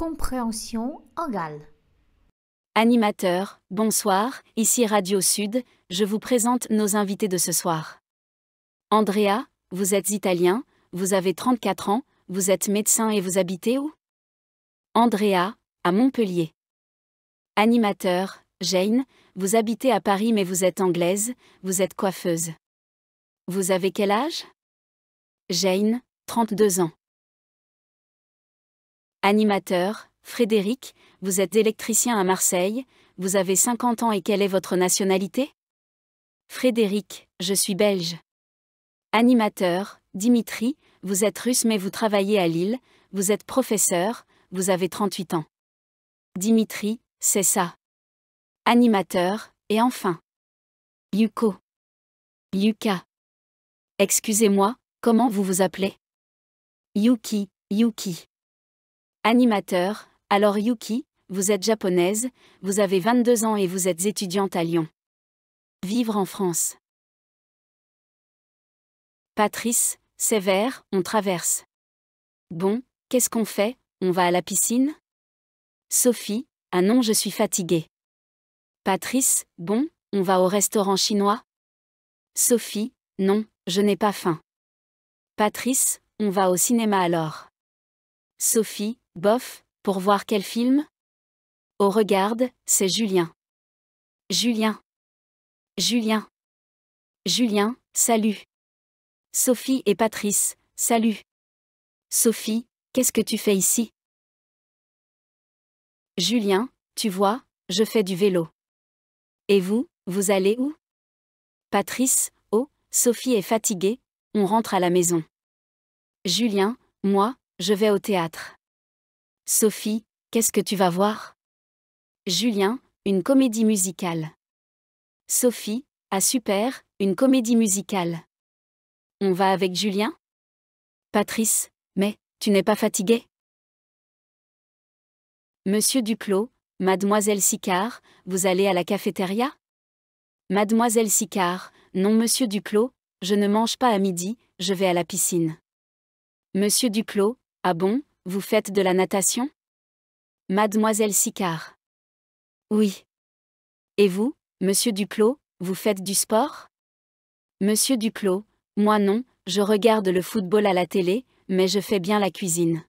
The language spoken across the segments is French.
compréhension orale. Animateur, bonsoir, ici Radio Sud, je vous présente nos invités de ce soir. Andrea, vous êtes italien, vous avez 34 ans, vous êtes médecin et vous habitez où Andrea, à Montpellier. Animateur, Jane, vous habitez à Paris mais vous êtes anglaise, vous êtes coiffeuse. Vous avez quel âge Jane, 32 ans. Animateur, Frédéric, vous êtes électricien à Marseille, vous avez 50 ans et quelle est votre nationalité Frédéric, je suis belge. Animateur, Dimitri, vous êtes russe mais vous travaillez à Lille, vous êtes professeur, vous avez 38 ans. Dimitri, c'est ça. Animateur, et enfin. Yuko. Yuka. Excusez-moi, comment vous vous appelez Yuki, Yuki. Animateur, alors Yuki, vous êtes japonaise, vous avez 22 ans et vous êtes étudiante à Lyon. Vivre en France. Patrice, sévère, on traverse. Bon, qu'est-ce qu'on fait On va à la piscine Sophie, ah non, je suis fatiguée. Patrice, bon, on va au restaurant chinois Sophie, non, je n'ai pas faim. Patrice, on va au cinéma alors. Sophie, Bof, pour voir quel film Oh regarde, c'est Julien. Julien. Julien. Julien, salut. Sophie et Patrice, salut. Sophie, qu'est-ce que tu fais ici Julien, tu vois, je fais du vélo. Et vous, vous allez où Patrice, oh, Sophie est fatiguée, on rentre à la maison. Julien, moi, je vais au théâtre. Sophie, qu'est-ce que tu vas voir Julien, une comédie musicale. Sophie, à ah Super, une comédie musicale. On va avec Julien Patrice, mais, tu n'es pas fatigué Monsieur Duclos, Mademoiselle Sicard, vous allez à la cafétéria Mademoiselle Sicard, non Monsieur Duclos, je ne mange pas à midi, je vais à la piscine. Monsieur Duclos, ah bon, vous faites de la natation Mademoiselle Sicard. Oui. Et vous, monsieur Duclos, vous faites du sport Monsieur Duclos, moi non, je regarde le football à la télé, mais je fais bien la cuisine.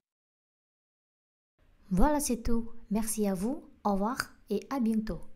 Voilà, c'est tout. Merci à vous, au revoir et à bientôt.